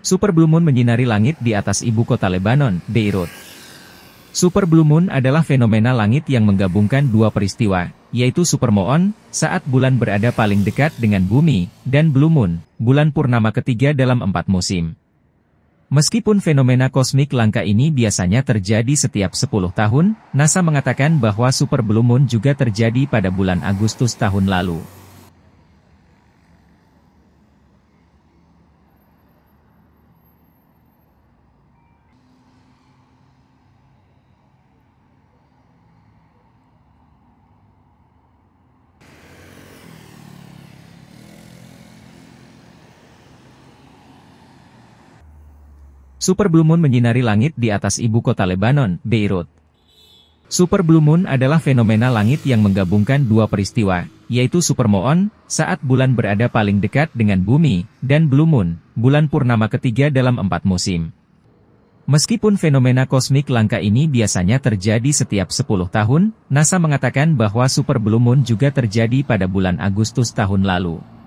Super Blue Moon menyinari langit di atas ibu kota Lebanon, Beirut. Super Blue Moon adalah fenomena langit yang menggabungkan dua peristiwa, yaitu Supermoon, saat bulan berada paling dekat dengan bumi, dan Blue Moon, bulan purnama ketiga dalam empat musim. Meskipun fenomena kosmik langka ini biasanya terjadi setiap 10 tahun, NASA mengatakan bahwa Super Blue Moon juga terjadi pada bulan Agustus tahun lalu. Super Blue Moon menyinari langit di atas ibu kota Lebanon, Beirut. Super Blue Moon adalah fenomena langit yang menggabungkan dua peristiwa, yaitu Supermoon, saat bulan berada paling dekat dengan bumi, dan Blue Moon, bulan purnama ketiga dalam empat musim. Meskipun fenomena kosmik langka ini biasanya terjadi setiap 10 tahun, NASA mengatakan bahwa Super Blue Moon juga terjadi pada bulan Agustus tahun lalu.